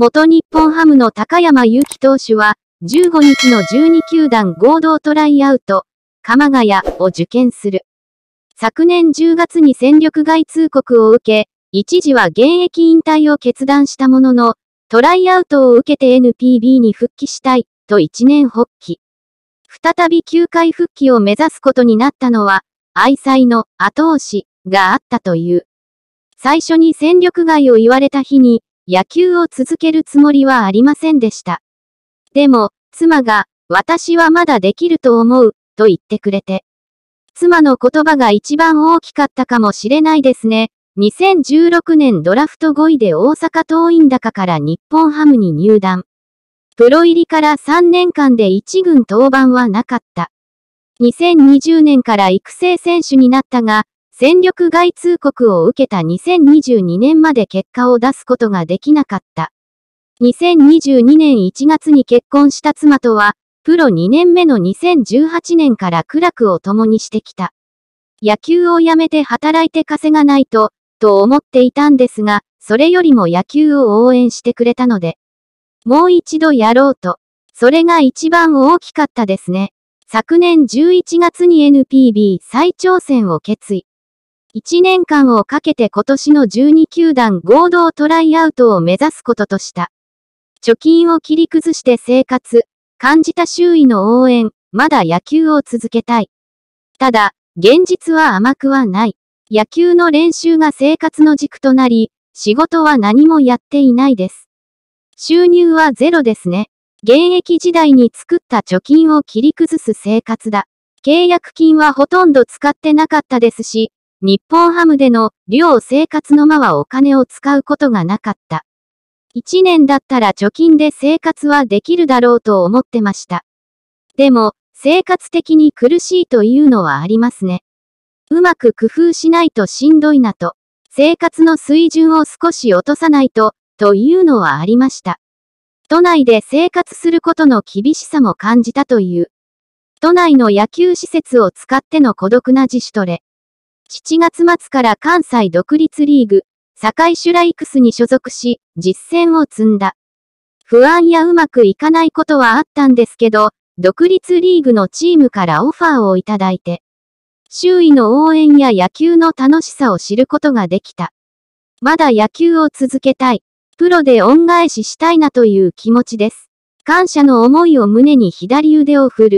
元日本ハムの高山祐希投手は、15日の12球団合同トライアウト、鎌ヶ谷を受験する。昨年10月に戦力外通告を受け、一時は現役引退を決断したものの、トライアウトを受けて NPB に復帰したい、と一年発起。再び球界復帰を目指すことになったのは、愛妻の後押しがあったという。最初に戦力外を言われた日に、野球を続けるつもりはありませんでした。でも、妻が、私はまだできると思う、と言ってくれて。妻の言葉が一番大きかったかもしれないですね。2016年ドラフト5位で大阪桐蔭高から日本ハムに入団。プロ入りから3年間で1軍登板はなかった。2020年から育成選手になったが、戦力外通告を受けた2022年まで結果を出すことができなかった。2022年1月に結婚した妻とは、プロ2年目の2018年から苦楽を共にしてきた。野球をやめて働いて稼がないと、と思っていたんですが、それよりも野球を応援してくれたので、もう一度やろうと。それが一番大きかったですね。昨年11月に NPB 再挑戦を決意。1年間をかけて今年の12球団合同トライアウトを目指すこととした。貯金を切り崩して生活、感じた周囲の応援、まだ野球を続けたい。ただ、現実は甘くはない。野球の練習が生活の軸となり、仕事は何もやっていないです。収入はゼロですね。現役時代に作った貯金を切り崩す生活だ。契約金はほとんど使ってなかったですし、日本ハムでの寮生活の間はお金を使うことがなかった。一年だったら貯金で生活はできるだろうと思ってました。でも、生活的に苦しいというのはありますね。うまく工夫しないとしんどいなと、生活の水準を少し落とさないと、というのはありました。都内で生活することの厳しさも感じたという。都内の野球施設を使っての孤独な自主トレ。7月末から関西独立リーグ、堺シュライクスに所属し、実践を積んだ。不安やうまくいかないことはあったんですけど、独立リーグのチームからオファーをいただいて、周囲の応援や野球の楽しさを知ることができた。まだ野球を続けたい。プロで恩返ししたいなという気持ちです。感謝の思いを胸に左腕を振る。